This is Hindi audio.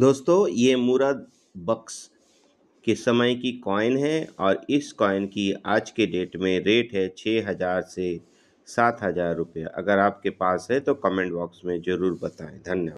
दोस्तों ये मुराद बक्स के समय की कॉइन है और इस कॉइन की आज के डेट में रेट है छः हज़ार से सात हज़ार रुपये अगर आपके पास है तो कमेंट बॉक्स में ज़रूर बताएं धन्यवाद